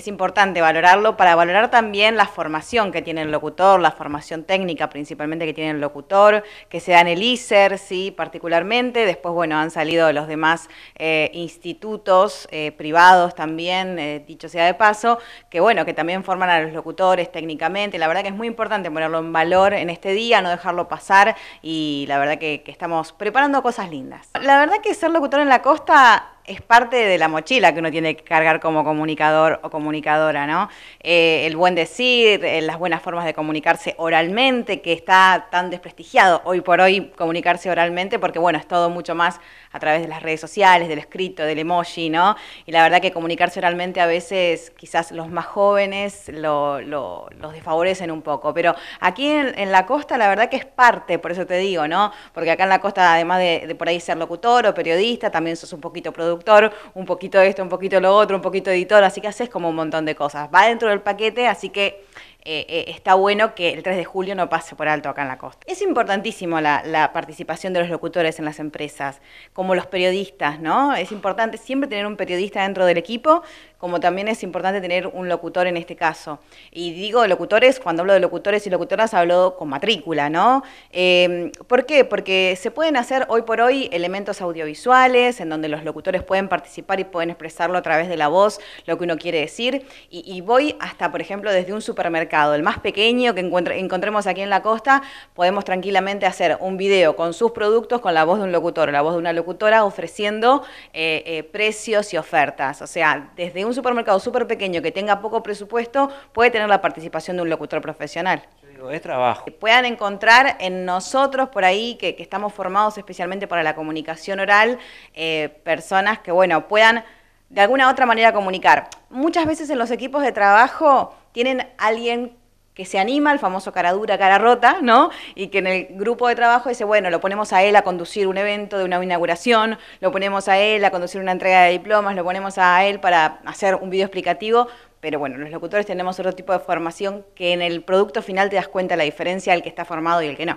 es importante valorarlo para valorar también la formación que tiene el locutor, la formación técnica principalmente que tiene el locutor, que se da en el ISER, sí, particularmente. Después, bueno, han salido los demás eh, institutos eh, privados también, eh, dicho sea de paso, que bueno, que también forman a los locutores técnicamente. La verdad que es muy importante ponerlo en valor en este día, no dejarlo pasar y la verdad que estamos preparando cosas lindas. La verdad que ser locutor en la costa es parte de la mochila que uno tiene que cargar como comunicador o comunicadora, ¿no? Eh, el buen decir, eh, las buenas formas de comunicarse oralmente, que está tan desprestigiado hoy por hoy comunicarse oralmente, porque bueno, es todo mucho más a través de las redes sociales, del escrito, del emoji, ¿no? Y la verdad que comunicarse oralmente a veces quizás los más jóvenes los desfavorecen un poco, pero aquí en, la costa la verdad que es parte, por eso te digo, ¿no? Porque acá en la costa, además de, por ahí ser locutor o periodista, también sos un poquito producto un poquito de esto, un poquito lo otro, un poquito editor, así que haces como un montón de cosas. Va dentro del paquete, así que eh, eh, está bueno que el 3 de julio no pase por alto acá en la costa. Es importantísimo la, participación de los locutores en las empresas, como los periodistas, ¿no? Es importante siempre tener un periodista dentro del equipo, como también es importante tener un locutor en este caso. Y digo locutores, cuando hablo de locutores y locutoras, hablo con matrícula, ¿no? Em, ¿Por qué? Porque se pueden hacer hoy por hoy elementos audiovisuales, en donde los locutores pueden participar y pueden expresarlo a través de la voz, lo que uno quiere decir. y voy hasta, por ejemplo, desde un supermercado el más pequeño que encontremos aquí en la costa, podemos tranquilamente hacer un video con sus productos, con la voz de un locutor o la voz de una locutora, ofreciendo eh, eh, precios y ofertas. O sea, desde un supermercado súper pequeño que tenga poco presupuesto, puede tener la participación de un locutor profesional. Yo es trabajo. Que puedan encontrar en nosotros por ahí, que, estamos formados especialmente para la comunicación oral, eh, personas que, bueno, puedan de alguna u otra manera comunicar. Muchas veces en los equipos de trabajo tienen alguien que se anima, el famoso cara dura, cara rota, ¿no? Y que en el grupo de trabajo dice, bueno, lo ponemos a él a conducir un evento de una inauguración, lo ponemos a él a conducir una entrega de diplomas, lo ponemos a él para hacer un video explicativo, pero bueno, los locutores tenemos otro tipo de formación que en el producto final te das cuenta la diferencia del que está formado y el que no.